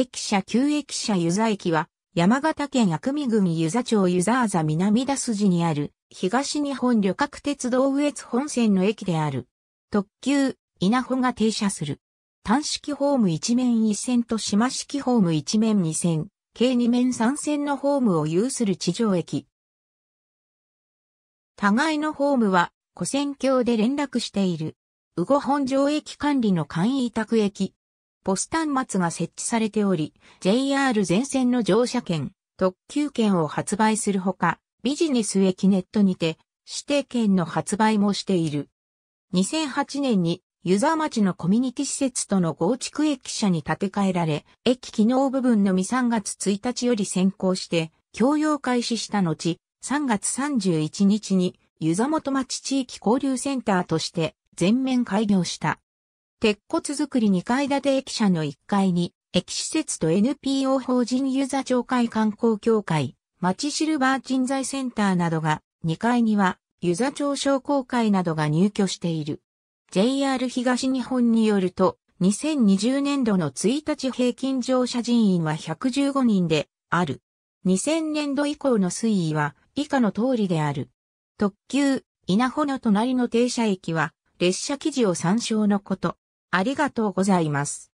駅舎旧駅舎湯沢駅は、山形県薬見組湯沢町湯沢座南田筋にある、東日本旅客鉄道羽越本線の駅である。特急、稲穂が停車する。単式ホーム1面1線と島式ホーム1面2線、計2面3線のホームを有する地上駅。互いのホームは、古線橋で連絡している。羽後本城駅管理の簡易委託駅、ポス端末が設置されており、JR 全線の乗車券、特急券を発売するほか、ビジネス駅ネットにて、指定券の発売もしている。2008年に、湯沢町のコミュニティ施設との合築駅舎に建て替えられ、駅機能部分のみ3月1日より先行して、供用開始した後、3月31日に、湯沢元町地域交流センターとして、全面開業した。鉄骨造り2階建て駅舎の1階に、駅施設と NPO 法人ユザ町会観光協会、町シルバー人材センターなどが、2階には、ユザ町商工会などが入居している。JR 東日本によると、2020年度の1日平均乗車人員は115人である。2000年度以降の推移は以下の通りである。特急、稲穂の隣の停車駅は列車記事を参照のこと。ありがとうございます。